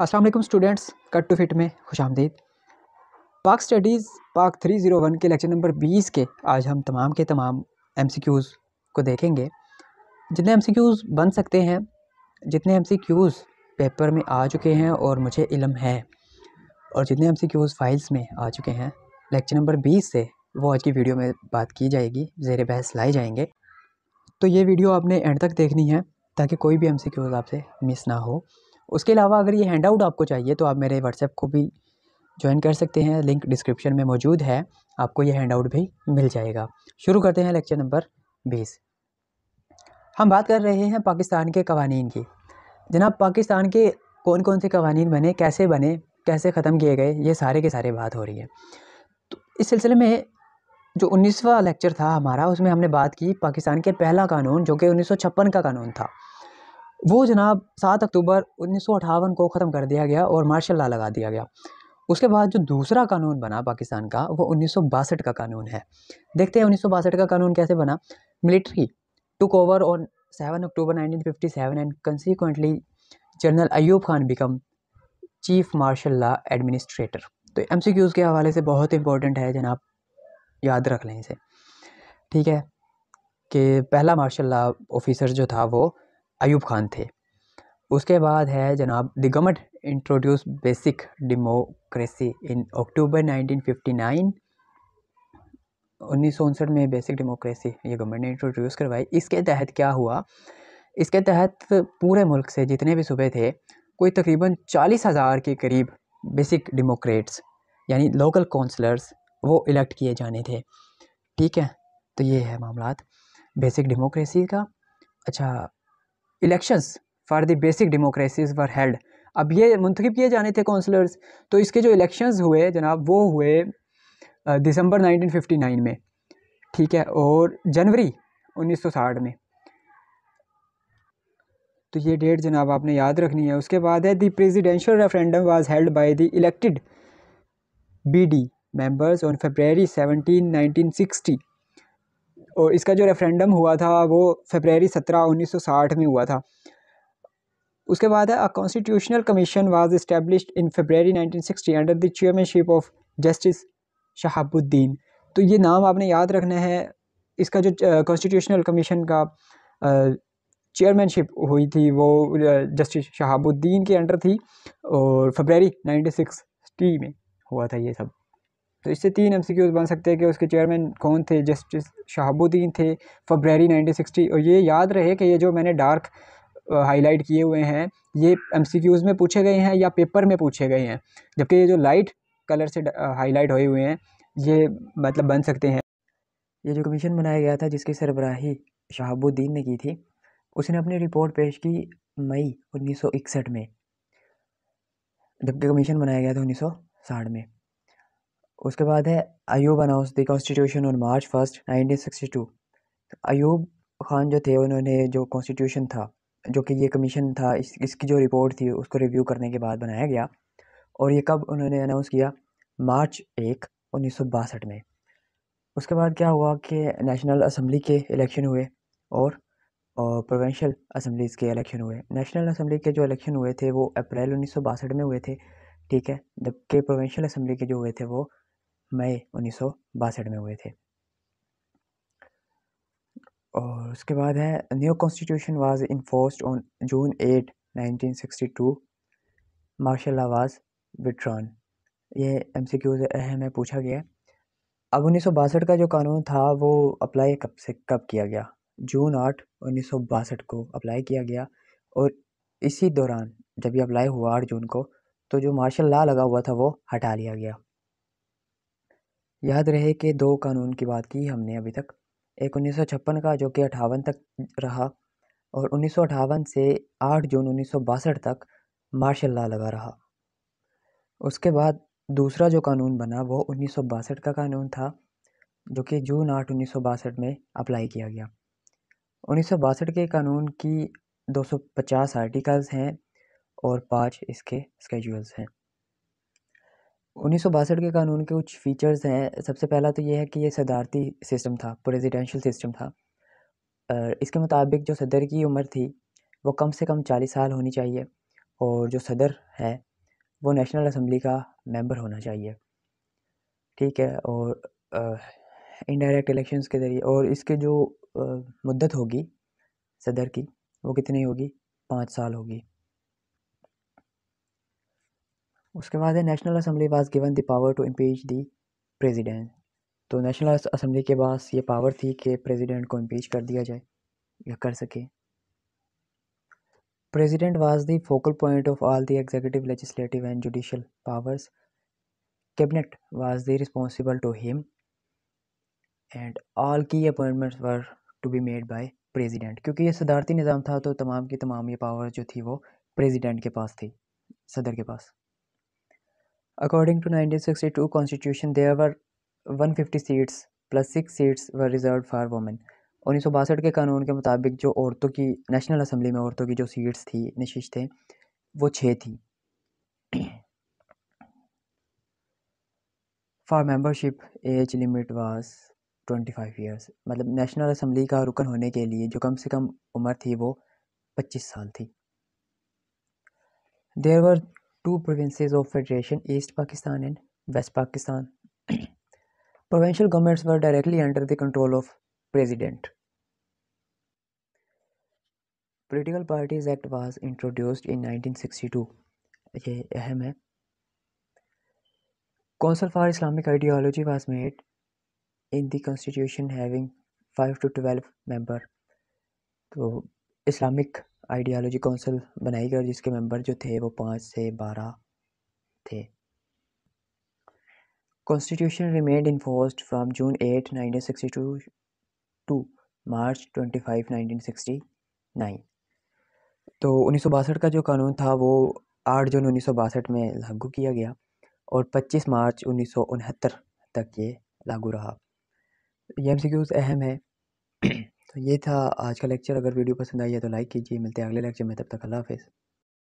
Aslam students कट टू फिट में खुश आमदीद Pak studies Pak three zero one के लेक्चर नंबर बीस के आज हम तमाम के तमाम एम सी क्यूज़ को देखेंगे जितने एम सी क्यूज़ बन सकते हैं जितने एम सी क्यूज़ पेपर में आ चुके हैं और मुझे इलम है और जितने एम सी क्यूज़ फाइल्स में आ चुके हैं लेक्चर नंबर बीस से वो आज की वीडियो में बात की जाएगी जेर बहस लाए जाएंगे तो ये वीडियो आपने एंड तक देखनी है ताकि कोई भी एम सी क्यूज़ आपसे मिस ना हो उसके अलावा अगर ये हैंड आउट आपको चाहिए तो आप मेरे व्हाट्सएप को भी ज्वाइन कर सकते हैं लिंक डिस्क्रिप्शन में मौजूद है आपको ये हैंड आउट भी मिल जाएगा शुरू करते हैं लेक्चर नंबर बीस हम बात कर रहे हैं पाकिस्तान के कवानीन की जनाब पाकिस्तान के कौन कौन से कवानीन बने कैसे बने कैसे ख़त्म किए गए ये सारे के सारे बात हो रही है तो इस सिलसिले में जो उन्नीसवा लेक्चर था हमारा उसमें हमने बात की पाकिस्तान के पहला कानून जो कि उन्नीस का कानून था वो जनाब सात अक्टूबर उन्नीस सौ को ख़त्म कर दिया गया और मार्शल ला लगा दिया गया उसके बाद जो दूसरा कानून बना पाकिस्तान का वो उन्नीस का कानून है देखते हैं उन्नीस का कानून कैसे बना military took over on seven October 1957 and consequently general Ayub Khan become chief martial law administrator तो एम के हवाले से बहुत इंपॉर्टेंट है जनाब याद रख लें इसे ठीक है कि पहला मार्शल ला ऑफिसर जो था वो अयूब खान थे उसके बाद है जनाब the government introduce basic democracy in October 1959 उन्नीस में बेसिक डेमोक्रेसी ये गवर्नमेंट ने इंट्रोड्यूस करवाई इसके तहत क्या हुआ इसके तहत पूरे मुल्क से जितने भी सूबे थे कोई तकरीबन चालीस हज़ार के करीब बेसिक डेमोक्रेट्स यानी लोकल कौंसलर्स वो इलेक्ट किए जाने थे ठीक है तो ये है मामला बेसिक डेमोक्रेसी का अच्छा elections for the basic democracies were held अब ये मुंतखब किए जाने थे काउंसलर्स तो इसके जो इलेक्शंस हुए जनाब वो हुए दिसंबर 1959 में ठीक है और जनवरी 1960 में तो ये डेट जनाब आपने याद रखनी है उसके बाद है the presidential referendum was held by the elected BD members on seventeen nineteen sixty और इसका जो रेफरेंडम हुआ था वो फेबररी सत्रह उन्नीस सौ साठ में हुआ था उसके बाद है a constitutional commission was establish in February sixty under the chairmanship of justice Shahabuddin तो ये नाम आपने याद रखना है इसका जो कॉन्स्टिट्यूशनल कमीशन का चेयरमैनशिप हुई थी वो जस्टिस शहाबुद्दीन के अंडर थी और फरवरी 1960 में हुआ था ये सब तो इससे तीन एम बन सकते हैं कि उसके चेयरमैन कौन थे जस्टिस शहाबुद्दीन थे फरवरी 1960 और ये याद रहे कि ये जो मैंने डार्क हाईलाइट किए हुए हैं ये एम में पूछे गए हैं या पेपर में पूछे गए हैं जबकि ये जो लाइट कलर से हाईलाइट हुए हुए हैं ये मतलब बन सकते हैं ये जो कमीशन बनाया गया था जिसकी सरबराही शहाबुद्दीन ने की थी उसने अपनी रिपोर्ट पेश की मई 1961 में जबकि कमीशन बनाया गया था 1960 में उसके बाद है Ayub announce the constitution on March first nineteen sixty two Ayub Khan जो थे उन्होंने जो कॉन्स्टिट्यूशन था जो कि ये कमीशन था इस, इसकी जो रिपोर्ट थी उसको रिव्यू करने के बाद बनाया गया और ये कब उन्होंने अनाउंस किया मार्च एक उन्नीस में उसके बाद क्या हुआ कि नेशनल असम्बली के इलेक्शन हुए और और प्रोवेंशल असम्बलीज़ के इलेक्शन हुए नेशनल असम्बली के जो इलेक्शन हुए थे वो अप्रैल उन्नीस में हुए थे ठीक है जबकि प्रोवेंशल असम्बली के जो हुए थे वो मई उन्नीस में हुए थे और उसके बाद है new constitution was enforced on June eight 1962 martial law was withdrawn ये एम सी क्यूज है पूछा गया अब उन्नीस का जो कानून था वो अप्लाई कब से कब किया गया जून आठ उन्नीस को अप्लाई किया गया और इसी दौरान जब ये अप्लाई हुआ आठ जून को तो जो मार्शल लॉ लगा हुआ था वो हटा लिया गया याद रहे कि दो कानून की बात की हमने अभी तक एक उन्नीस का जो कि अठावन तक रहा और उन्नीस से 8 जून उन्नीस तक मार्शल ला लगा रहा उसके बाद दूसरा जो कानून बना वो उन्नीस का कानून था जो कि जून आठ उन्नीस में अप्लाई किया गया उन्नीस के कानून की 250 आर्टिकल्स हैं और पांच इसके स्केजुअल्स हैं उन्नीस सौ बासठ के कानून के कुछ फीचर्स हैं सबसे पहला तो ये है कि ये सदारती सिस्टम था प्रेसिडेंशियल सिस्टम था इसके मुताबिक जो सदर की उम्र थी वो कम से कम चालीस साल होनी चाहिए और जो सदर है वो नेशनल असम्बली का मेंबर होना चाहिए ठीक है और इनडायरेक्ट इलेक्शंस के ज़रिए और इसके जो आ, मुद्दत होगी सदर की वो कितनी होगी पाँच साल होगी उसके बाद है national assembly was given the power to impeach the president तो नेशनल असम्बली के पास ये पावर थी कि प्रेसिडेंट को इम्पीच कर दिया जाए या कर सके president was the focal point of all the executive legislative and judicial powers cabinet was the responsible to him and all की appointments were to be made by president क्योंकि ये सदारती निज़ाम था तो तमाम की तमाम ये पावर जो थी वो प्रेसिडेंट के पास थी सदर के पास According to 1962 constitution, there were 150 seats plus six seats were reserved for women उन्नीस सौ बासठ के कानून के मुताबिक जो औरतों की नेशनल असम्बली में औरतों की जो सीट्स थी नशिस्तें वो छः थी for membership age limit was 25 years मतलब नेशनल असम्बली का रुकन होने के लिए जो कम से कम उम्र थी वो 25 साल थी देर वर two provinces of federation east pakistan and west pakistan provincial governments were directly under the control of president political parties act was introduced in 1962 ये अहम है council for islamic ideology was made in the constitution having 5 to 12 member तो Islamic ideology council बनाई गई और जिसके member जो थे वो पाँच से बारह थे constitution remained enforced from June eight nineteen sixty two to March twenty five nineteen sixty nine तो उन्नीस सौ बासठ का जो कानून था वो आठ जून उन्नीस सौ बासठ में लागू किया गया और पच्चीस मार्च उन्नीस सौ उनहत्तर तक ये लागू रहा ये एम अहम है तो ये था आज का लेक्चर अगर वीडियो पसंद आई है तो लाइक कीजिए मिलते हैं अगले लेक्चर में तब तक अल्लाह हाफिज़